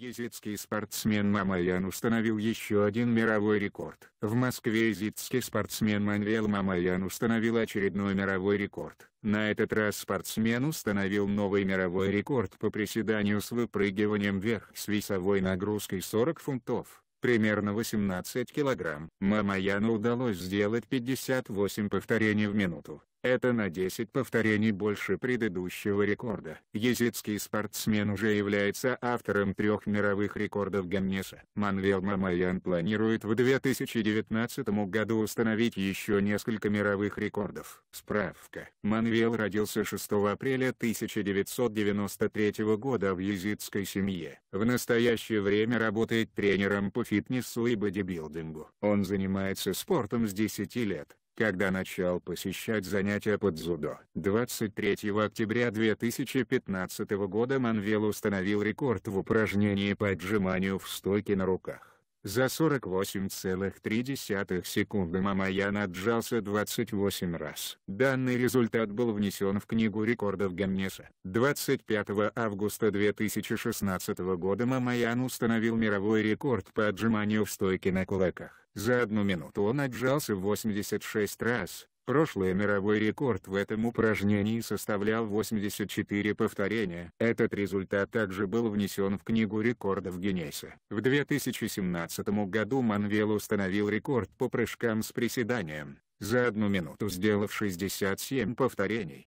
Езидский спортсмен Мамаян установил еще один мировой рекорд. В Москве езидский спортсмен Манвел Мамаян установил очередной мировой рекорд. На этот раз спортсмен установил новый мировой рекорд по приседанию с выпрыгиванием вверх с весовой нагрузкой 40 фунтов примерно 18 килограмм. Мамаяну удалось сделать 58 повторений в минуту. Это на 10 повторений больше предыдущего рекорда. Езидский спортсмен уже является автором трех мировых рекордов Гамнеса. Манвел Мамаян планирует в 2019 году установить еще несколько мировых рекордов. Справка. Манвел родился 6 апреля 1993 года в езидской семье. В настоящее время работает тренером по фитнесу и бодибилдингу. Он занимается спортом с 10 лет когда начал посещать занятия по дзюдо. 23 октября 2015 года Манвел установил рекорд в упражнении по отжиманию в стойке на руках. За 48,3 секунды Мамаян отжался 28 раз. Данный результат был внесен в Книгу рекордов Гиннеса. 25 августа 2016 года Мамаян установил мировой рекорд по отжиманию в стойке на кулаках. За одну минуту он отжался 86 раз, прошлый мировой рекорд в этом упражнении составлял 84 повторения. Этот результат также был внесен в Книгу рекордов Гиннесса. В 2017 году Манвел установил рекорд по прыжкам с приседанием, за одну минуту сделав 67 повторений.